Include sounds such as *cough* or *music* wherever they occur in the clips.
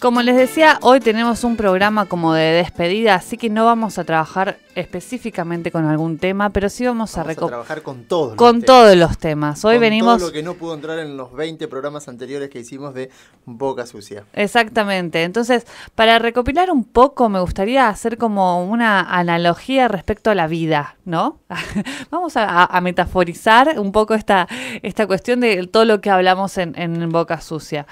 Como les decía, hoy tenemos un programa como de despedida, así que no vamos a trabajar específicamente con algún tema, pero sí vamos, a, trabajar con todos los con temas. todos los temas. Hoy venimos todo lo que no pudo entrar en los 20 programas anteriores que hicimos de Boca Sucia. Exactamente. Entonces, para recopilar un poco, me gustaría hacer como una analogía respecto a la vida, ¿no? *laughs* vamos a, metaforizar un poco esta esta cuestión de todo lo que hablamos en, en Boca Sucia.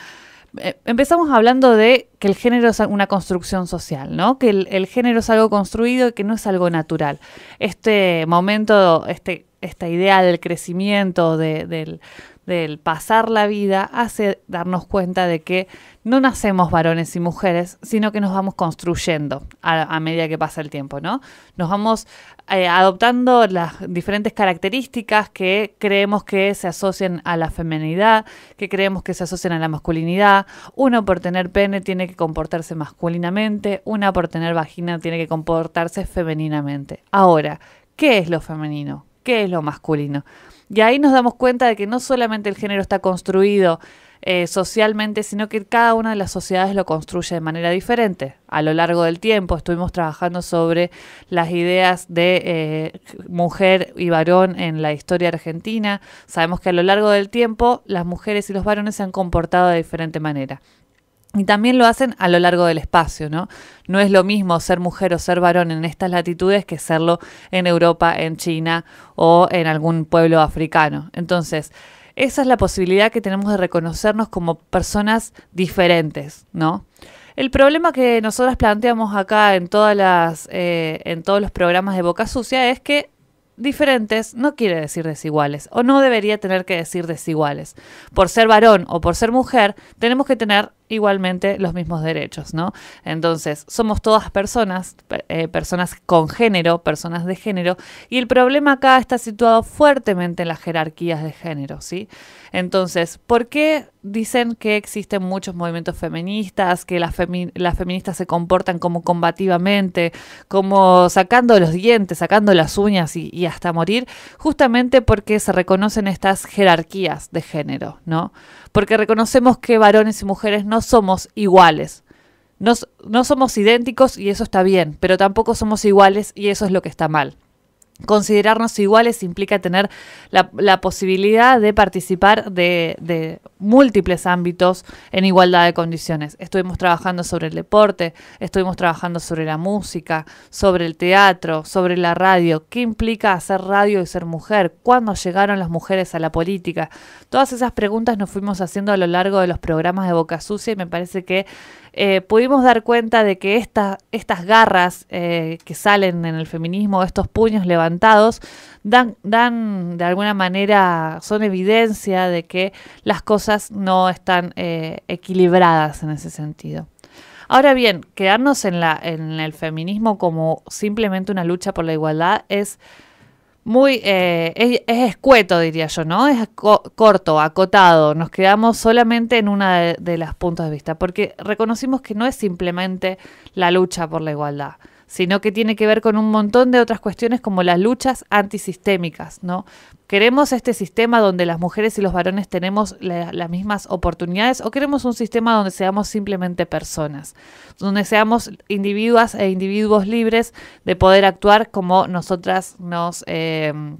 Eh, empezamos hablando de que el género es una construcción social, ¿no? Que el, género es algo construido y que no es algo natural. Este momento, este, esta idea del crecimiento, del pasar la vida, hace darnos cuenta de que no nacemos varones y mujeres, sino que nos vamos construyendo a, medida que pasa el tiempo, ¿no? Nos vamos eh, adoptando las diferentes características que creemos que se asocian a la feminidad, que creemos que se asocian a la masculinidad. Uno por tener pene tiene que comportarse masculinamente, una por tener vagina tiene que comportarse femeninamente. Ahora, ¿qué es lo femenino? ¿Qué es lo masculino? Y ahí nos damos cuenta de que no solamente el género está construido eh, socialmente, sino que cada una de las sociedades lo construye de manera diferente. A lo largo del tiempo estuvimos trabajando sobre las ideas de eh, mujer y varón en la historia argentina. Sabemos que a lo largo del tiempo las mujeres y los varones se han comportado de diferente manera. Y también lo hacen a lo largo del espacio, ¿no? No es lo mismo ser mujer o ser varón en estas latitudes que serlo en Europa, en China o en algún pueblo africano. Entonces, esa es la posibilidad que tenemos de reconocernos como personas diferentes, ¿no? El problema que nosotras planteamos acá en, todas las, eh, en todos los programas de Boca Sucia es que diferentes no quiere decir desiguales o no debería tener que decir desiguales. Por ser varón o por ser mujer tenemos que tener igualmente los mismos derechos, ¿no? Entonces, somos todas personas, eh, personas con género, personas de género, y el problema acá está situado fuertemente en las jerarquías de género, ¿sí? Entonces, ¿por qué dicen que existen muchos movimientos feministas, que las, feministas se comportan como combativamente, como sacando los dientes, sacando las uñas y hasta morir? Justamente porque se reconocen estas jerarquías de género, ¿no? porque reconocemos que varones y mujeres no somos iguales. No, no somos idénticos y eso está bien, pero tampoco somos iguales y eso es lo que está mal. Considerarnos iguales implica tener la, posibilidad de participar de, de, múltiples ámbitos en igualdad de condiciones. Estuvimos trabajando sobre el deporte, estuvimos trabajando sobre la música, sobre el teatro, sobre la radio, qué implica hacer radio y ser mujer, cuándo llegaron las mujeres a la política. Todas esas preguntas nos fuimos haciendo a lo largo de los programas de Boca Sucia y me parece que eh, pudimos dar cuenta de que estas garras eh, que salen en el feminismo, estos puños levantados, dan, dan de alguna manera, son evidencia de que las cosas no están eh, equilibradas en ese sentido. Ahora bien, quedarnos en, la, en el feminismo como simplemente una lucha por la igualdad es muy eh, es, escueto, diría yo, ¿no? Es corto, acotado. Nos quedamos solamente en una de, de las puntos de vista, porque reconocimos que no es simplemente la lucha por la igualdad, sino que tiene que ver con un montón de otras cuestiones como las luchas antisistémicas, ¿no? ¿Queremos este sistema donde las mujeres y los varones tenemos las mismas oportunidades o queremos un sistema donde seamos simplemente personas, donde seamos individuas e individuos libres de poder actuar como nosotras nos... Em,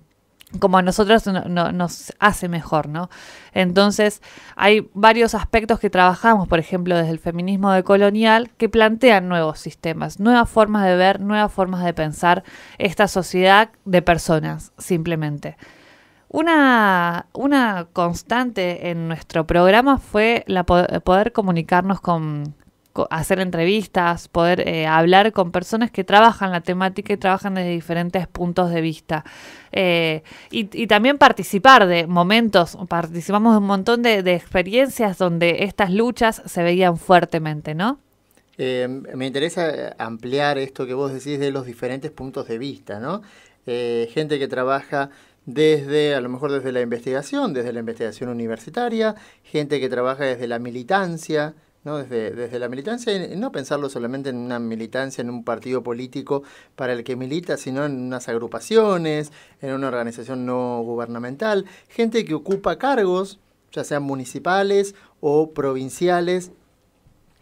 como a nosotros nos hace mejor, ¿no? Entonces, hay varios aspectos que trabajamos, por ejemplo, desde el feminismo decolonial, que plantean nuevos sistemas, nuevas formas de ver, nuevas formas de pensar esta sociedad de personas, simplemente. Una, una constante en nuestro programa fue poder comunicarnos con, hacer entrevistas, poder eh, hablar con personas que trabajan la temática y trabajan desde diferentes puntos de vista. Eh, y, también participar de momentos, participamos de un montón de, experiencias donde estas luchas se veían fuertemente, ¿no? Eh, me interesa ampliar esto que vos decís de los diferentes puntos de vista, ¿no? gente que trabaja desde, a lo mejor desde la investigación, desde la investigación universitaria, gente que trabaja desde la militancia, ¿no? Desde, desde, la militancia, no pensarlo solamente en una militancia, en un partido político para el que milita, sino en unas agrupaciones, en una organización no gubernamental, gente que ocupa cargos, ya sean municipales o provinciales,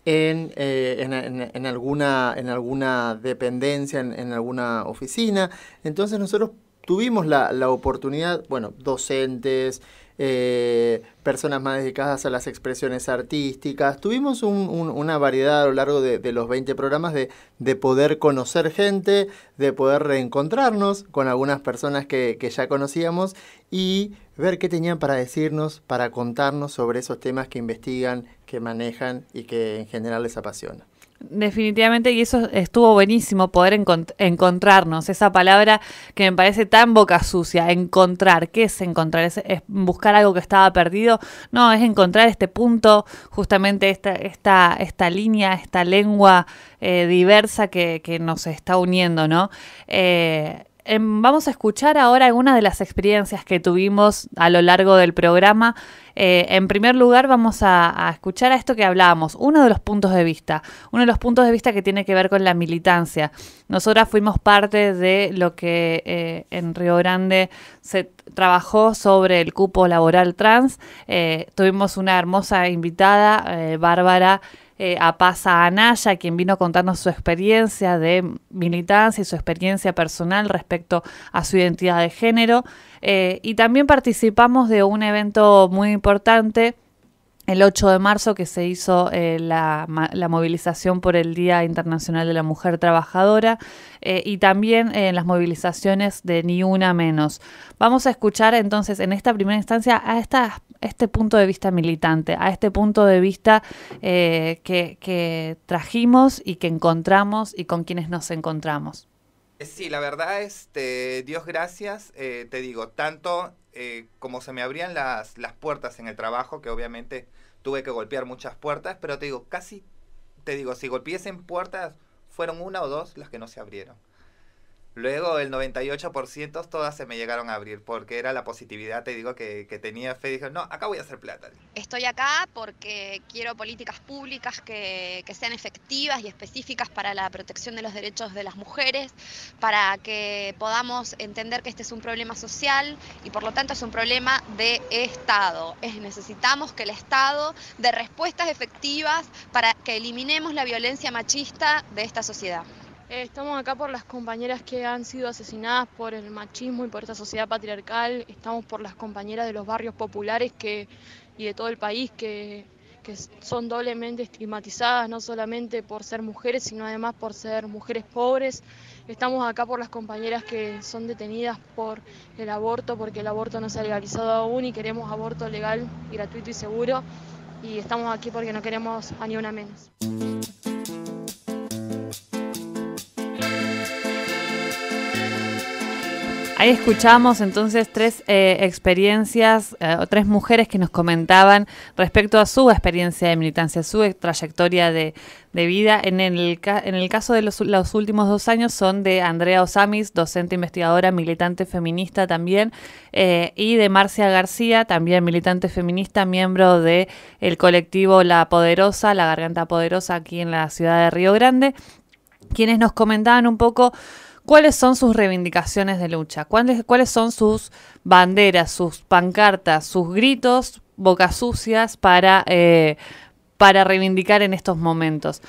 en, eh, en, en, alguna, en alguna dependencia, en, alguna oficina. Entonces nosotros tuvimos la, oportunidad, bueno, docentes, eh, personas más dedicadas a las expresiones artísticas. Tuvimos una variedad a lo largo de, los 20 programas de, poder conocer gente, de poder reencontrarnos con algunas personas que, que, ya conocíamos y ver qué tenían para decirnos, para contarnos sobre esos temas que investigan, que manejan y que en general les apasiona. Definitivamente, y eso estuvo buenísimo, poder encontrarnos, esa palabra que me parece tan boca sucia, encontrar, ¿qué es encontrar? ¿Es, buscar algo que estaba perdido? No, es encontrar este punto, justamente esta, esta, esta línea, esta lengua eh, diversa que, que, nos está uniendo, ¿no? Eh, Em, vamos a escuchar ahora algunas de las experiencias que tuvimos a lo largo del programa. Eh, en primer lugar, vamos a, escuchar a esto que hablábamos, uno de los puntos de vista, uno de los puntos de vista que tiene que ver con la militancia. Nosotras fuimos parte de lo que eh, en Río Grande se trabajó sobre el cupo laboral trans. Eh, tuvimos una hermosa invitada, Bárbara eh, a Pasa Anaya, quien vino a contarnos su experiencia de militancia y su experiencia personal respecto a su identidad de género. Eh, y también participamos de un evento muy importante el 8 de marzo que se hizo eh, la, movilización por el Día Internacional de la Mujer Trabajadora eh, y también eh, las movilizaciones de Ni Una Menos. Vamos a escuchar entonces en esta primera instancia a esta, este punto de vista militante, a este punto de vista que, trajimos y que encontramos y con quienes nos encontramos. Sí, la verdad, este, Dios gracias, te digo, tanto eh, como se me abrían las, las puertas en el trabajo, que obviamente tuve que golpear muchas puertas, pero te digo, casi, te digo, si golpiesen puertas, fueron una o dos las que no se abrieron. Luego el 98% todas se me llegaron a abrir porque era la positividad, te digo, que, tenía fe. Dije, no, acá voy a hacer plata. Estoy acá porque quiero políticas públicas que, sean efectivas y específicas para la protección de los derechos de las mujeres, para que podamos entender que este es un problema social y por lo tanto es un problema de Estado. necesitamos que el Estado dé respuestas efectivas para que eliminemos la violencia machista de esta sociedad. Eh, estamos acá por las compañeras que han sido asesinadas por el machismo y por esta sociedad patriarcal. Estamos por las compañeras de los barrios populares y de todo el país que, que son doblemente estigmatizadas, no solamente por ser mujeres, sino además por ser mujeres pobres. Estamos acá por las compañeras que son detenidas por el aborto, porque el aborto no se ha legalizado aún y queremos aborto legal, gratuito y seguro. Y estamos aquí porque no queremos a ni una menos. Ahí escuchamos entonces tres eh, experiencias eh, o tres mujeres que nos comentaban respecto a su experiencia de militancia, su trayectoria de, vida. En el, en el caso de los, últimos dos años son de Andrea Osamis, docente investigadora, militante feminista también, eh, y de Marcia García, también militante feminista, miembro del colectivo La Poderosa, La Garganta Poderosa aquí en la ciudad de Río Grande, quienes nos comentaban un poco cuáles son sus reivindicaciones de lucha, cuáles, son sus banderas, sus pancartas, sus gritos, bocas sucias para, eh, para reivindicar en estos momentos.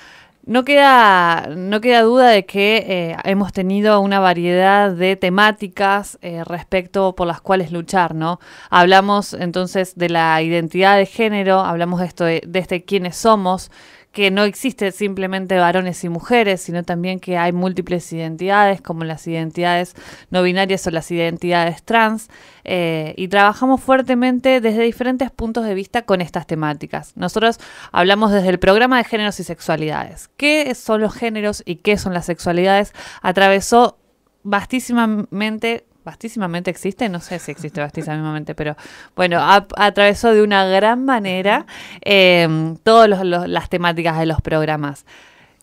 No queda, no queda duda de que eh, hemos tenido una variedad de temáticas eh, respecto por las cuales luchar, ¿no? Hablamos entonces de la identidad de género, hablamos de esto de, este quiénes somos, que no existe simplemente varones y mujeres, sino también que hay múltiples identidades, como las identidades no binarias o las identidades trans, eh, y trabajamos fuertemente desde diferentes puntos de vista con estas temáticas. Nosotros hablamos desde el programa de géneros y sexualidades. ¿Qué son los géneros y qué son las sexualidades? Atravesó vastísimamente vastísimamente existe, no sé si existe vastísimamente, pero bueno, atravesó de una gran manera em, todas las temáticas de los programas.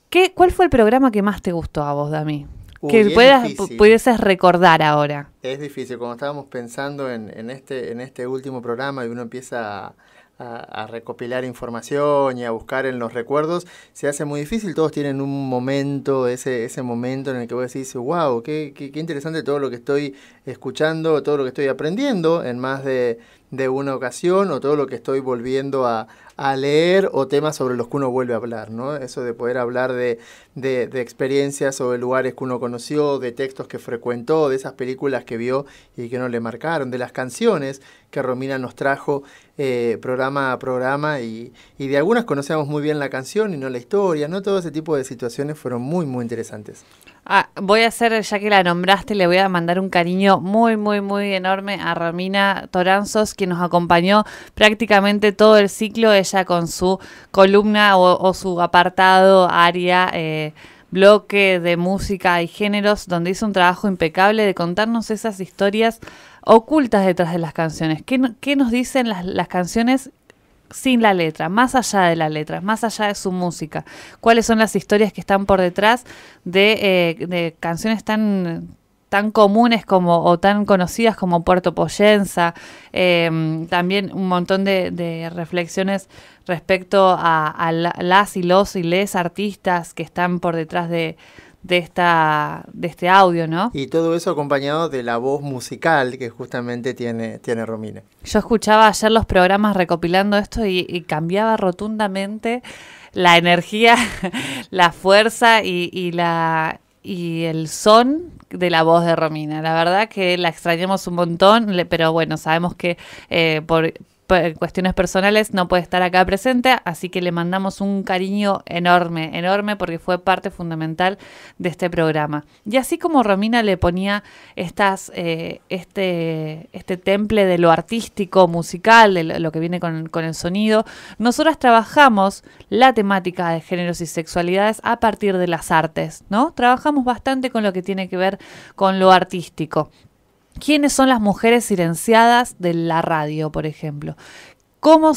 ¿Qué, ¿Cuál fue el programa que más te gustó a vos, Dami? que puedas, pudieses recordar ahora. Es difícil, cuando estábamos pensando en, en, este, en este último programa y uno empieza a a, recopilar información y a buscar en los recuerdos, se hace muy difícil. Todos tienen un momento, ese, ese momento en el que vos decís, wow, qué, qué, qué interesante todo lo que estoy escuchando, todo lo que estoy aprendiendo en más de de una ocasión o todo lo que estoy volviendo a, leer o temas sobre los que uno vuelve a hablar, ¿no? Eso de poder hablar de, o de experiencias lugares que uno conoció, de textos que frecuentó, de esas películas que vio y que no le marcaron, de las canciones que Romina nos trajo eh, programa a programa y, y, de algunas conocíamos muy bien la canción y no la historia, ¿no? Todo ese tipo de situaciones fueron muy, muy interesantes. Ah, voy a hacer, ya que la nombraste, le voy a mandar un cariño muy, muy, muy enorme a Romina Toranzos, que nos acompañó prácticamente todo el ciclo, ella con su columna o, su apartado, área. Eh, bloque de música y géneros, donde hizo un trabajo impecable de contarnos esas historias ocultas detrás de las canciones. ¿Qué, nos dicen las, las, canciones sin la letra, más allá de la letra, más allá de su música. ¿Cuáles son las historias que están por detrás de, eh, canciones tan tan comunes como o tan conocidas como Puerto Poyenza, em, también un montón de, reflexiones respecto a, a, las y los y les artistas que están por detrás de, de, esta, de este audio, ¿no? Y todo eso acompañado de la voz musical que justamente tiene, tiene Romina. Yo escuchaba ayer los programas recopilando esto y, cambiaba rotundamente la energía, *laughs* la fuerza y, la y el son de la voz de Romina. La verdad que la extrañamos un montón, pero bueno, sabemos que eh, por, cuestiones personales no puede estar acá presente, así que le mandamos un cariño enorme, enorme, porque fue parte fundamental de este programa. Y así como Romina le ponía estas, eh, este, este temple de lo artístico, musical, de lo que viene con, con el sonido, nosotras trabajamos la temática de géneros y sexualidades a partir de las artes, ¿no? Trabajamos bastante con lo que tiene que ver con lo artístico. ¿Quiénes son las mujeres silenciadas de la radio, por ejemplo? ¿Cómo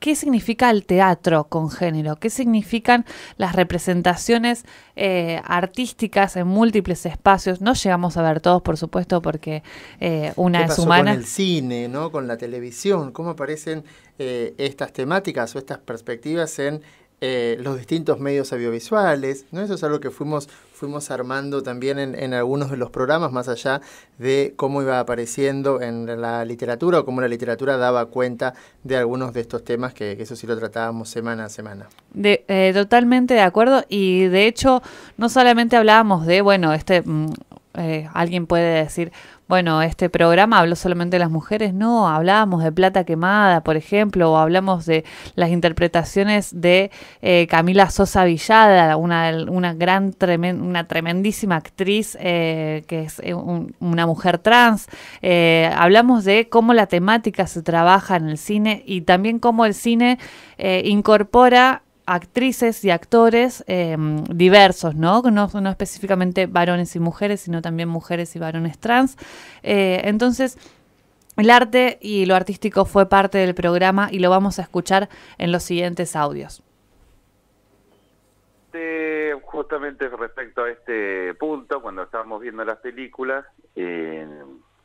¿Qué significa el teatro con género? ¿Qué significan las representaciones eh, artísticas en múltiples espacios? No llegamos a ver todos, por supuesto, porque eh, una ¿Qué es humana. Con el cine, ¿no? con la televisión, ¿cómo aparecen eh, estas temáticas o estas perspectivas en los distintos medios audiovisuales, ¿no? Eso es algo que fuimos fuimos armando también en, algunos de los programas, más allá de cómo iba apareciendo en la literatura o cómo la literatura daba cuenta de algunos de estos temas, que, eso sí lo tratábamos semana a semana. De, eh, totalmente de acuerdo, y de hecho no solamente hablábamos de, bueno, este, mm, eh, alguien puede decir, bueno, este programa habló solamente de las mujeres, no, hablábamos de plata quemada, por ejemplo, o hablamos de las interpretaciones de eh, Camila Sosa Villada, una, gran, una tremendísima actriz eh, que es eh, una mujer trans. hablamos de cómo la temática se trabaja en el cine y también cómo el cine incorpora actrices y actores eh, diversos, ¿no? ¿no? específicamente varones y mujeres, sino también mujeres y varones trans. Eh, entonces, el arte y lo artístico fue parte del programa y lo vamos a escuchar en los siguientes audios. Eh, justamente respecto a este punto, cuando estábamos viendo las películas,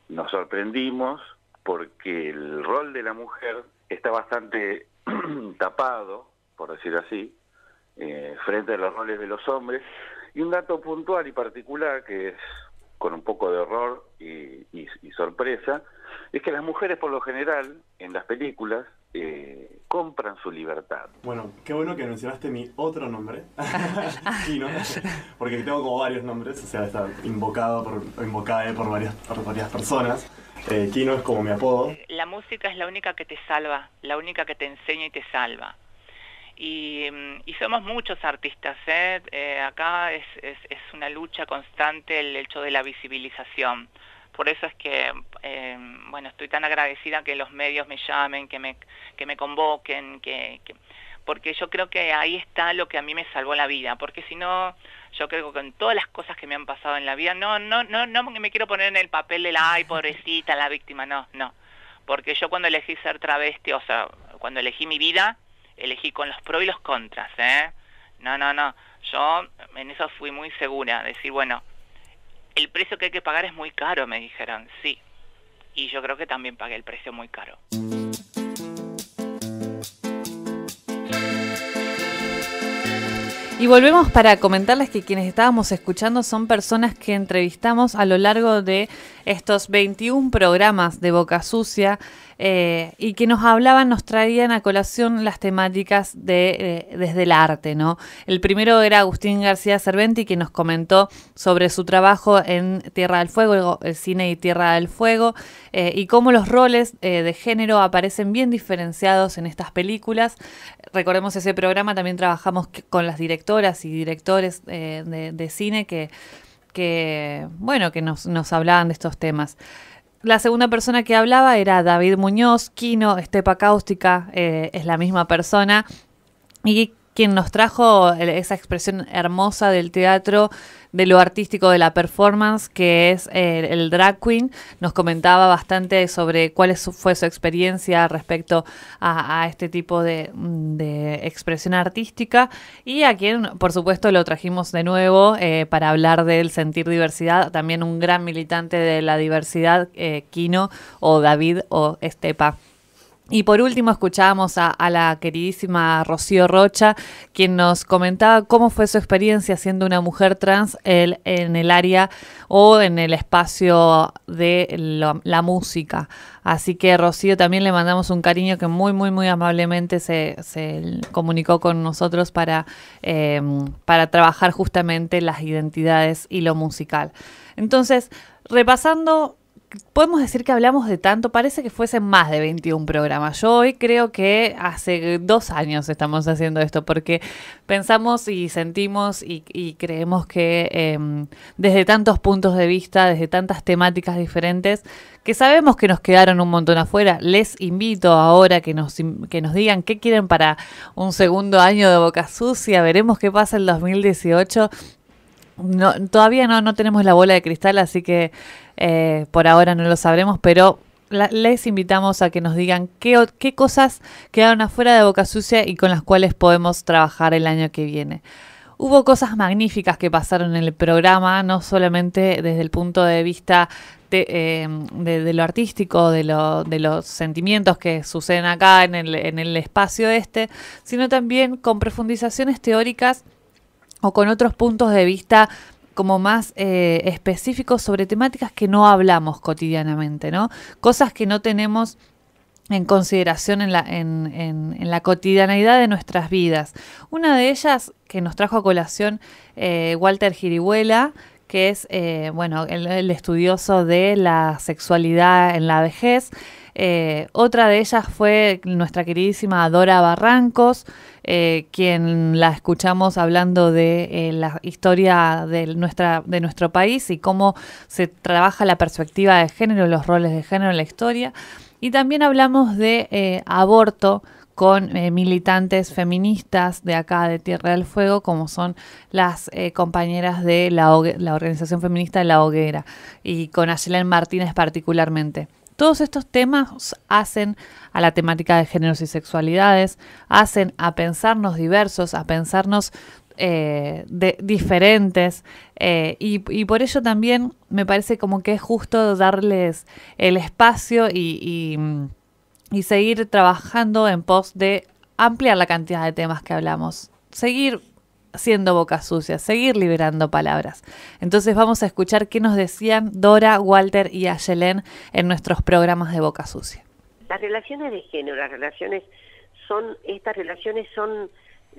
nos sorprendimos porque el rol de la mujer está bastante *clears throat* tapado por decir así, eh, frente a los roles de los hombres. Y un dato puntual y particular, que es con un poco de horror y, sorpresa, es que las mujeres por lo general en las películas eh, compran su libertad. Bueno, qué bueno que mencionaste mi otro nombre, Kino, *laughs* porque tengo como varios nombres, o sea, está invocado por, invocada por varias, por varias personas. Eh, Kino es como mi apodo. La música es la única que te salva, la única que te enseña y te salva. Mm, y, somos muchos artistas, ¿eh? Eh, acá es, es, una lucha constante el hecho de la visibilización. Por eso es que, eh, bueno, estoy tan agradecida que los medios me llamen, que me, que me convoquen, que, porque yo creo que ahí está lo que a mí me salvó la vida, porque si no, yo creo que con todas las cosas que me han pasado en la vida, no, no, no, no me quiero poner en el papel de la, ay, pobrecita, la víctima, no, no. Porque yo cuando elegí ser travesti, o sea, cuando elegí mi vida, elegí con los pros y los contras, ¿eh? No, no, no. Yo en eso fui muy segura. Decir, bueno, el precio que hay que pagar es muy caro, me dijeron. Sí. Y yo creo que también pagué el precio muy caro. Y volvemos para comentarles que quienes estábamos escuchando son personas que entrevistamos a lo largo de estos 21 programas de Boca Sucia. Eh, y que nos hablaban, nos traían a colación las temáticas de, eh, desde el arte. ¿no? El primero era Agustín García Cerventi, que nos comentó sobre su trabajo en Tierra del Fuego, el cine y Tierra del Fuego, eh, y cómo los roles de género aparecen bien diferenciados en estas películas. Recordemos ese programa, también trabajamos con las directoras y directores de, cine que, que, bueno, que nos, nos hablaban de estos temas. La segunda persona que hablaba era David Muñoz, Kino, Estepa Cáustica, eh, es la misma persona. Y quien nos trajo esa expresión hermosa del teatro, de lo artístico, de la performance, que es eh, el, drag queen. Nos comentaba bastante sobre cuál fue su experiencia respecto a, este tipo de, expresión artística y a quien, por supuesto, lo trajimos de nuevo eh, para hablar del sentir diversidad, también un gran militante de la diversidad, eh, Kino o David o Estepa. Y por último escuchábamos a, la queridísima Rocío Rocha, quien nos comentaba cómo fue su experiencia siendo una mujer trans en el área o en el espacio de la música. Así que Rocío también le mandamos un cariño que muy, muy, muy amablemente se, comunicó con nosotros para, em, para trabajar justamente las identidades y lo musical. Entonces, repasando podemos decir que hablamos de tanto, parece que fuesen más de 21 programas. Yo hoy creo que hace dos años estamos haciendo esto porque pensamos y sentimos y, creemos que em, desde tantos puntos de vista, desde tantas temáticas diferentes, que sabemos que nos quedaron un montón afuera. Les invito ahora que nos, que nos digan qué quieren para un segundo año de Boca Sucia. Veremos qué pasa en 2018. No, todavía no, no tenemos la bola de cristal, así que eh, por ahora no lo sabremos, pero les invitamos a que nos digan qué, qué cosas quedaron afuera de Boca Sucia y con las cuales podemos trabajar el año que viene. Hubo cosas magníficas que pasaron en el programa, no solamente desde el punto de vista de, em, lo artístico, de, los sentimientos que suceden acá en en el espacio este, sino también con profundizaciones teóricas o con otros puntos de vista como más eh, específicos sobre temáticas que no hablamos cotidianamente, ¿no? Cosas que no tenemos en consideración en la, en, la cotidianeidad de nuestras vidas. Una de ellas que nos trajo a colación eh, Walter Girihuela que es, eh, bueno, el, estudioso de la sexualidad en la vejez. Eh, otra de ellas fue nuestra queridísima Dora Barrancos, eh, quien la escuchamos hablando de la historia de, nuestra, de nuestro país y cómo se trabaja la perspectiva de género, los roles de género en la historia. Y también hablamos de aborto con eh, militantes feministas de acá, de Tierra del Fuego, como son las eh, compañeras de la, organización feminista de La Hoguera y con Ayelen Martínez particularmente. Todos estos temas hacen a la temática de géneros y sexualidades, hacen a pensarnos diversos, a pensarnos eh, diferentes y, por ello también me parece como que es justo darles el espacio y mm, y seguir trabajando en pos de ampliar la cantidad de temas que hablamos, seguir siendo boca sucia, seguir liberando palabras. Entonces vamos a escuchar qué nos decían Dora, Walter y Ayelen en nuestros programas de boca sucia. Las relaciones de género, las relaciones son, estas relaciones son,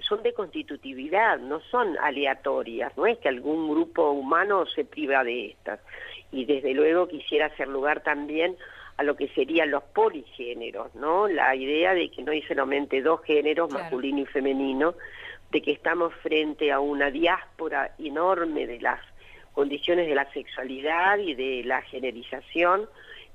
son de constitutividad, no son aleatorias, no es que algún grupo humano se priva de estas. Y desde luego quisiera hacer lugar también a lo que serían los poligéneros, ¿no? La idea de que no hay solamente dos géneros, masculino y femenino, de que estamos frente a una diáspora enorme de las condiciones de la sexualidad y de la generización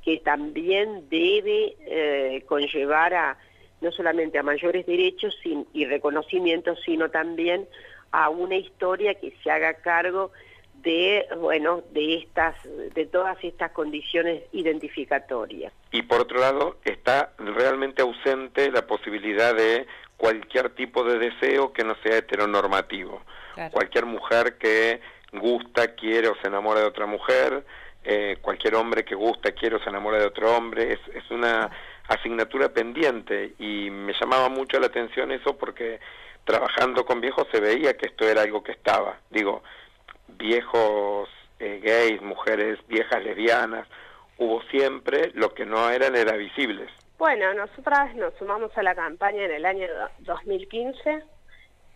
que también debe eh, conllevar a no solamente a mayores derechos y reconocimientos, sino también a una historia que se haga cargo de, bueno, de estas, de todas estas condiciones identificatorias. Y por otro lado, está realmente ausente la posibilidad de cualquier tipo de deseo que no sea heteronormativo. Cualquier mujer que gusta, quiere o se enamora de otra mujer, eh, cualquier hombre que gusta, quiere o se enamora de otro hombre, es, es una asignatura pendiente y me llamaba mucho la atención eso porque trabajando con viejos se veía que esto era algo que estaba. Digo, viejos eh, gays, mujeres viejas lesbianas, hubo siempre, lo que no eran era visibles. Bueno, nosotras nos sumamos a la campaña en el año 2015,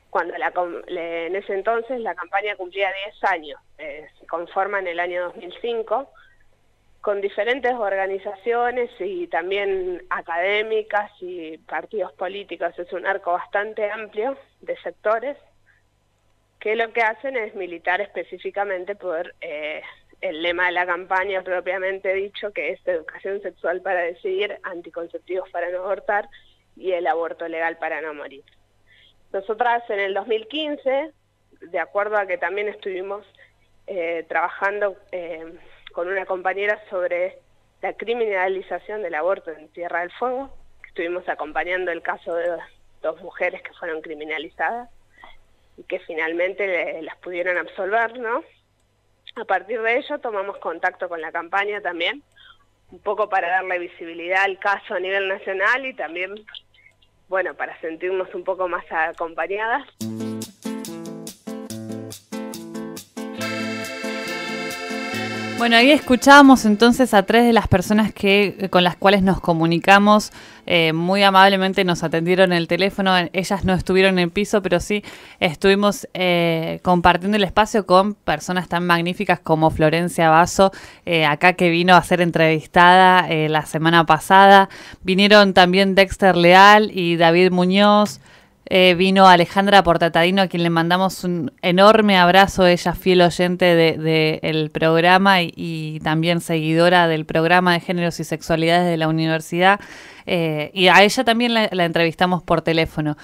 cuando en ese entonces la campaña cumplía 10 años, eh, se conforma en el año 2005, con diferentes organizaciones y también académicas y partidos políticos, es un arco bastante amplio de sectores que lo que hacen es militar específicamente por eh, el lema de la campaña propiamente dicho, que es educación sexual para decidir, anticonceptivos para no abortar y el aborto legal para no morir. Nosotras en el 2015, de acuerdo a que también estuvimos eh, trabajando eh, con una compañera sobre la criminalización del aborto en Tierra del Fuego, estuvimos acompañando el caso de dos mujeres que fueron criminalizadas, que finalmente las pudieron absolver, ¿no? A partir de ello tomamos contacto con la campaña también, un poco para darle visibilidad al caso a nivel nacional y también, bueno, para sentirnos un poco más acompañadas. Bueno, ahí escuchábamos entonces a tres de las personas que eh, con las cuales nos comunicamos. Eh, muy amablemente nos atendieron el teléfono. Ellas no estuvieron en el piso, pero sí estuvimos eh, compartiendo el espacio con personas tan magníficas como Florencia Basso, acá que vino a ser entrevistada la semana pasada. Vinieron también Dexter Leal y David Muñoz eh, vino Alejandra Portatadino, a quien le mandamos un enorme abrazo, ella fiel oyente del de, programa y, también seguidora del programa de géneros y sexualidades de la universidad. Eh, y a ella también la entrevistamos por teléfono.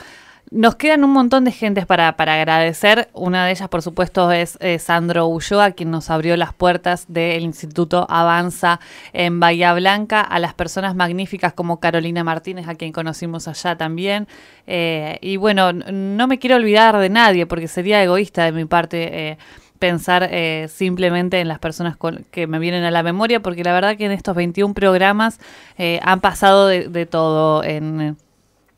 Nos quedan un montón de gentes para, agradecer. Una de ellas, por supuesto, es eh, Sandro Ulloa, quien nos abrió las puertas del Instituto Avanza en Bahía Blanca, a las personas magníficas como Carolina Martínez, a quien conocimos allá también. Eh, y bueno, no me quiero olvidar de nadie, porque sería egoísta de mi parte. Eh, pensar simplemente en las personas que me vienen a la memoria, porque la verdad que en estos 21 programas han pasado de, todo en,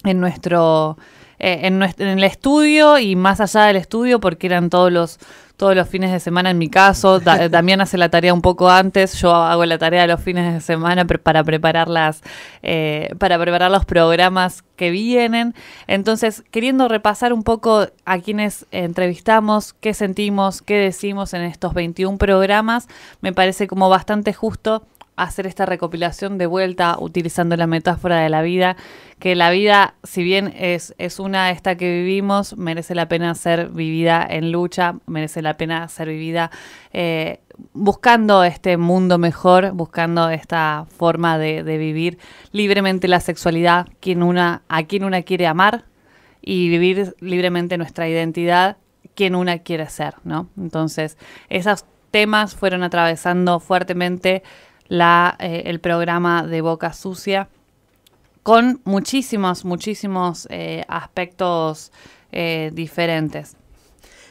en nuestro eh, en, el estudio y más allá del estudio, porque eran todos los, todos los fines de semana en mi caso. también *laughs* hace la tarea un poco antes, yo hago la tarea los fines de semana para, preparar eh, para preparar los programas que vienen. Entonces, queriendo repasar un poco a quienes entrevistamos, qué sentimos, qué decimos en estos 21 programas, me parece como bastante justo hacer esta recopilación de vuelta utilizando la metáfora de la vida, que la vida, si bien es, es una esta que vivimos, merece la pena ser vivida en lucha, merece la pena ser vivida eh, buscando este mundo mejor, buscando esta forma de, vivir libremente la sexualidad, quien una, a quien una quiere amar y vivir libremente nuestra identidad, quien una quiere ser, ¿no? Entonces, esos temas fueron atravesando fuertemente eh, el programa de Boca Sucia, con muchísimos, muchísimos eh, aspectos eh, diferentes.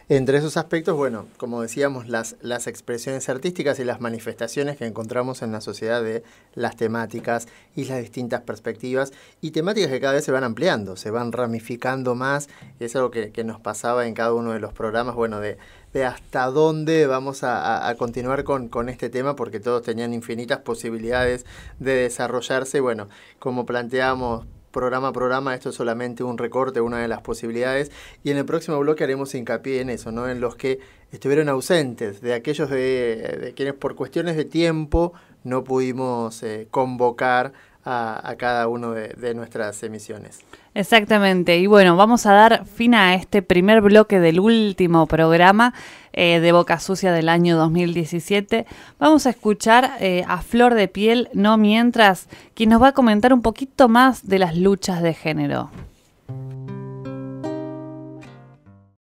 Entre esos aspectos, bueno, como decíamos, las, expresiones artísticas y las manifestaciones que encontramos en la sociedad de las temáticas y las distintas perspectivas y temáticas que cada vez se van ampliando, se van ramificando más. Es algo que, nos pasaba en cada uno de los programas, bueno, de, hasta dónde vamos a, continuar con, con, este tema, porque todos tenían infinitas posibilidades de desarrollarse. Bueno, como planteamos programa a programa, esto es solamente un recorte, una de las posibilidades, y en el próximo bloque haremos hincapié en eso, ¿no? en los que estuvieron ausentes, de aquellos de, quienes por cuestiones de tiempo no pudimos eh, convocar a, cada uno de, nuestras emisiones. Exactamente, y bueno, vamos a dar fin a este primer bloque del último programa. Eh, de Boca Sucia del año 2017. Vamos a escuchar eh, a Flor de Piel, no mientras, quien nos va a comentar un poquito más de las luchas de género.